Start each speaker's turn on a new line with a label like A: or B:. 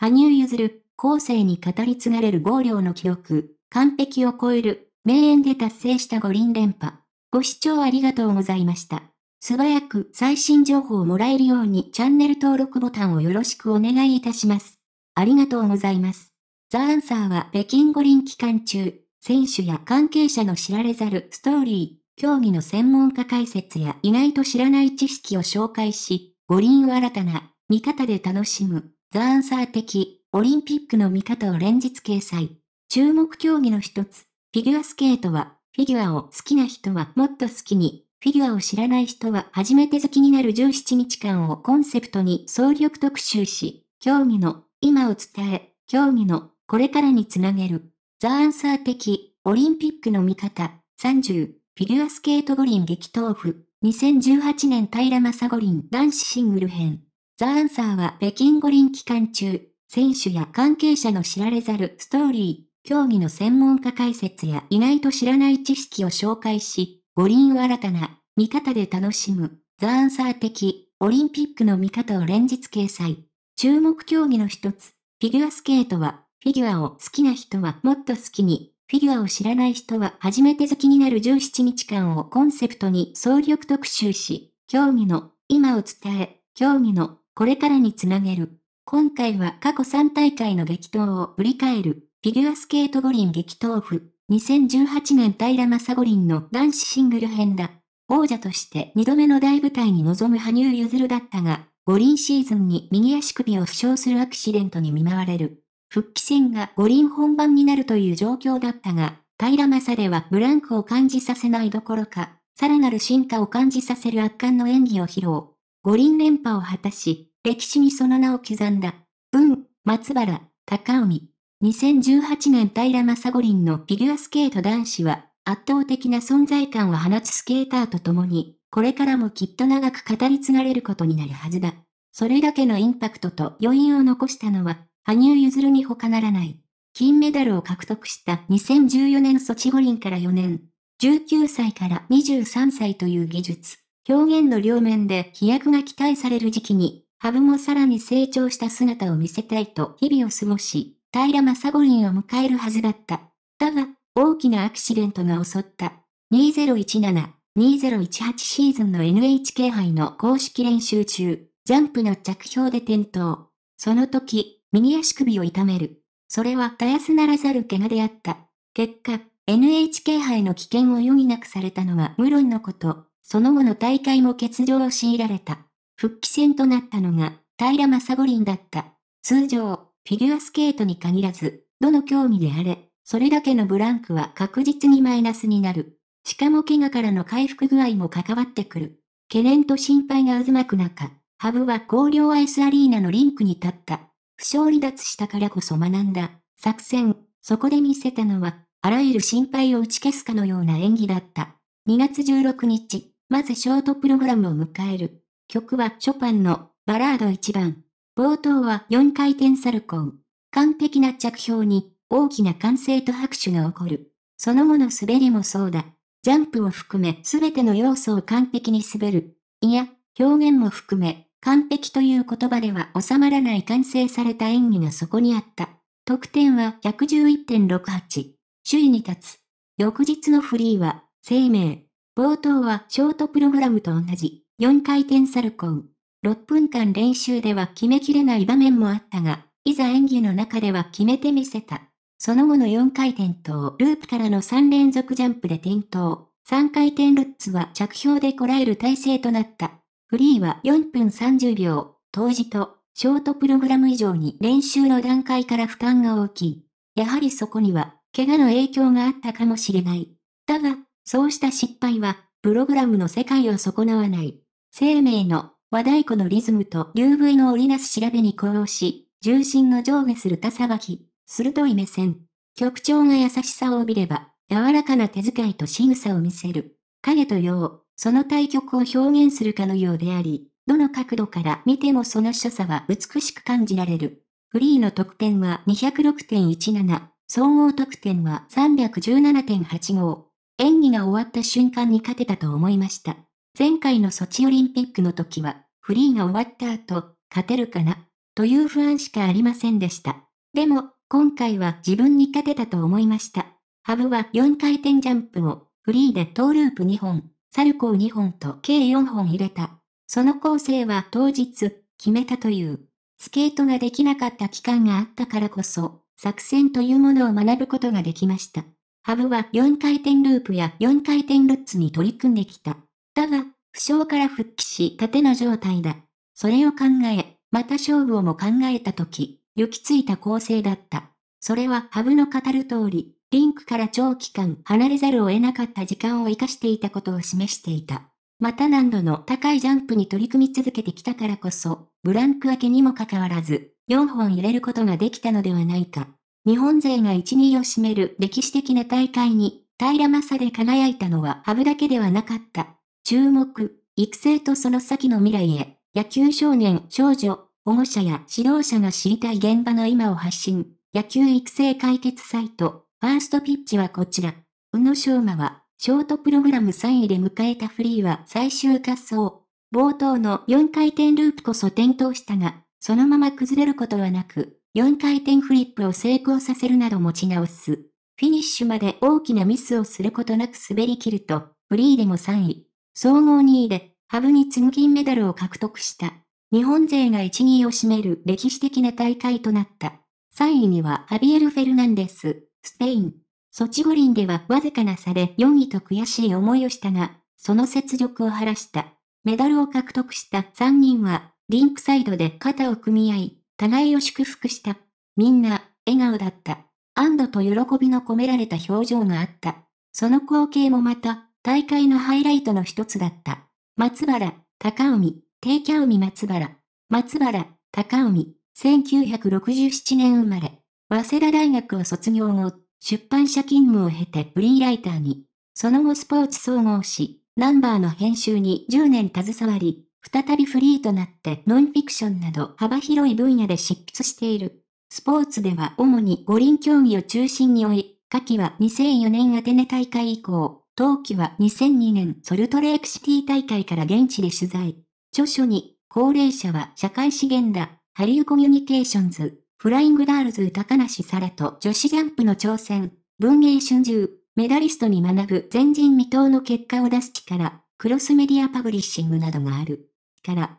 A: 羽生結弦、後世に語り継がれる合量の記録、完璧を超える、名演で達成した五輪連覇。ご視聴ありがとうございました。素早く最新情報をもらえるようにチャンネル登録ボタンをよろしくお願いいたします。ありがとうございます。ザ・アンサーは北京五輪期間中、選手や関係者の知られざるストーリー、競技の専門家解説や意外と知らない知識を紹介し、五輪を新たな見方で楽しむザ・アンサー的、オリンピックの見方を連日掲載。注目競技の一つ、フィギュアスケートは、フィギュアを好きな人はもっと好きに、フィギュアを知らない人は初めて好きになる17日間をコンセプトに総力特集し、競技の今を伝え、競技のこれからにつなげる。ザ・アンサー的、オリンピックの見方、30、フィギュアスケート五輪激闘譜、2018年平正五輪男子シングル編。ザ・アンサーは北京五輪期間中、選手や関係者の知られざるストーリー、競技の専門家解説や意外と知らない知識を紹介し、五輪を新たな見方で楽しむ、ザ・アンサー的オリンピックの見方を連日掲載。注目競技の一つ、フィギュアスケートは、フィギュアを好きな人はもっと好きに、フィギュアを知らない人は初めて好きになる17日間をコンセプトに総力特集し、競技の今を伝え、競技のこれからにつなげる。今回は過去3大会の激闘を振り返る、フィギュアスケート五輪激闘譜、2018年平正五輪の男子シングル編だ。王者として2度目の大舞台に臨む羽生結弦だったが、五輪シーズンに右足首を負傷するアクシデントに見舞われる。復帰戦が五輪本番になるという状況だったが、平正ではブランクを感じさせないどころか、さらなる進化を感じさせる圧巻の演技を披露。五輪連覇を果たし、歴史にその名を刻んだ。文、松原、高臣。2018年平正五輪のフィギュアスケート男子は、圧倒的な存在感を放つスケーターと共に、これからもきっと長く語り継がれることになるはずだ。それだけのインパクトと余韻を残したのは、羽生譲るに他ならない。金メダルを獲得した2014年ソチ五輪から4年、19歳から23歳という技術、表現の両面で飛躍が期待される時期にハブもさらに成長した姿を見せたいと日々を過ごし、平正五輪を迎えるはずだった。だが、大きなアクシデントが襲った。2017-2018シーズンの NHK 杯の公式練習中、ジャンプの着氷で転倒。その時、右足首を痛める。それはたやすならざる怪我であった。結果、NHK 杯の危険を余儀なくされたのは無論のこと、その後の大会も欠場を強いられた。復帰戦となったのが、平正五輪だった。通常、フィギュアスケートに限らず、どの競技であれ、それだけのブランクは確実にマイナスになる。しかも怪我からの回復具合も関わってくる。懸念と心配が渦巻く中、ハブは高陵アイスアリーナのリンクに立った。負傷離脱したからこそ学んだ作戦。そこで見せたのは、あらゆる心配を打ち消すかのような演技だった。2月16日、まずショートプログラムを迎える。曲はショパンのバラード1番。冒頭は4回転サルコン。完璧な着氷に大きな歓声と拍手が起こる。その後の滑りもそうだ。ジャンプを含め全ての要素を完璧に滑る。いや、表現も含め、完璧という言葉では収まらない完成された演技がそこにあった。得点は111.68。首位に立つ。翌日のフリーは、生命。冒頭はショートプログラムと同じ。4回転サルコウ。6分間練習では決めきれない場面もあったが、いざ演技の中では決めてみせた。その後の4回転とループからの3連続ジャンプで転倒。3回転ルッツは着氷でこらえる体勢となった。フリーは4分30秒。当時と、ショートプログラム以上に練習の段階から負担が大きい。やはりそこには、怪我の影響があったかもしれない。だが、そうした失敗は、プログラムの世界を損なわない。生命の和太鼓のリズムと UV の織りなす調べに呼応し、重心の上下する手さき、鋭い目線。曲調が優しさを帯びれば、柔らかな手遣いと仕草を見せる。影と陽、その対極を表現するかのようであり、どの角度から見てもその所作は美しく感じられる。フリーの得点は206.17、総合得点は317.85。演技が終わった瞬間に勝てたと思いました。前回のソチオリンピックの時は、フリーが終わった後、勝てるかな、という不安しかありませんでした。でも、今回は自分に勝てたと思いました。ハブは4回転ジャンプを、フリーでトーループ2本、サルコー2本と計4本入れた。その構成は当日、決めたという。スケートができなかった期間があったからこそ、作戦というものを学ぶことができました。ハブは4回転ループや4回転ルッツに取り組んできた。だが、負傷から復帰し盾の状態だ。それを考え、また勝負をも考えたとき、行き着いた構成だった。それはハブの語る通り、リンクから長期間離れざるを得なかった時間を活かしていたことを示していた。また難度の高いジャンプに取り組み続けてきたからこそ、ブランク明けにもかかわらず、4本入れることができたのではないか。日本勢が1、2を占める歴史的な大会に、平正で輝いたのはハブだけではなかった。注目、育成とその先の未来へ、野球少年、少女、保護者や指導者が知りたい現場の今を発信、野球育成解決サイト、ファーストピッチはこちら。宇野昌磨は、ショートプログラム3位で迎えたフリーは最終滑走。冒頭の4回転ループこそ転倒したが、そのまま崩れることはなく、4回転フリップを成功させるなど持ち直す。フィニッシュまで大きなミスをすることなく滑り切ると、フリーでも3位。総合2位で、ハブに次ぐ金メダルを獲得した。日本勢が1、位を占める歴史的な大会となった。3位にはハビエル・フェルナンデス、スペイン。ソチ五輪ではわずかな差で4位と悔しい思いをしたが、その雪辱を晴らした。メダルを獲得した3人は、リンクサイドで肩を組み合い、互いを祝福した。みんな、笑顔だった。安堵と喜びの込められた表情があった。その光景もまた、大会のハイライトの一つだった。松原、高海、低キャミ松原。松原、高海、1967年生まれ。早稲田大学を卒業後、出版社勤務を経てフリーライターに、その後スポーツ総合誌、ナンバーの編集に10年携わり、再びフリーとなってノンフィクションなど幅広い分野で執筆している。スポーツでは主に五輪競技を中心に追い、夏季は2004年アテネ大会以降、冬季は2002年ソルトレークシティ大会から現地で取材。著書に、高齢者は社会資源だ、ハリウコミュニケーションズ、フライングガールズ高梨沙羅と女子ジャンプの挑戦、文芸春秋、メダリストに学ぶ前人未到の結果を出す力、クロスメディアパブリッシングなどがある。から、